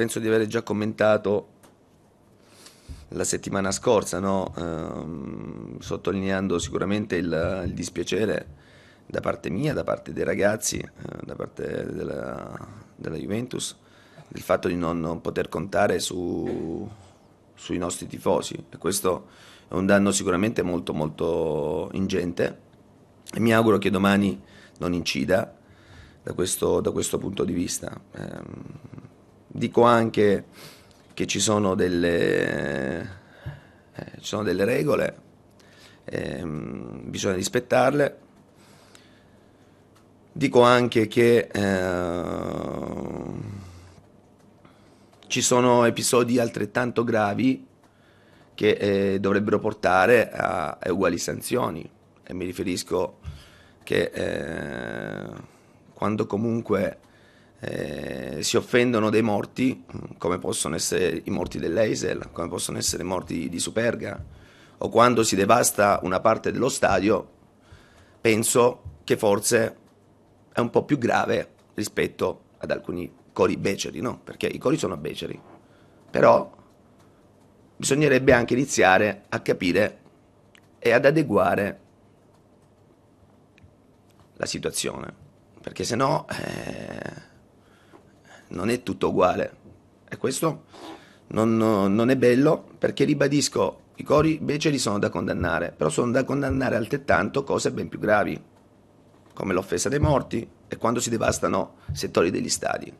penso di aver già commentato la settimana scorsa, no? ehm, sottolineando sicuramente il, il, dispiacere da parte mia, da parte dei ragazzi, eh, da parte della, della, Juventus, del fatto di non, non poter contare su, sui nostri tifosi. E questo è un danno sicuramente molto molto ingente e mi auguro che domani non incida da questo, da questo punto di vista. Eh, Dico anche che ci sono delle, eh, ci sono delle regole, ehm, bisogna rispettarle. Dico anche che eh, ci sono episodi altrettanto gravi che eh, dovrebbero portare a, a, uguali sanzioni. E mi riferisco che eh, quando comunque eh, si offendono dei morti, come possono essere i morti dell'Eisel, come possono essere i morti di Superga, o quando si devasta una parte dello stadio, penso che forse è un po' più grave rispetto ad alcuni cori beceri, no? Perché i cori sono beceri. Però bisognerebbe anche iniziare a capire e ad adeguare la situazione, perché se no... Eh, non è tutto uguale. E questo non, non è bello perché ribadisco, i cori beceri sono da condannare, però sono da condannare altrettanto cose ben più gravi, come l'offesa dei morti e quando si devastano settori degli stadi.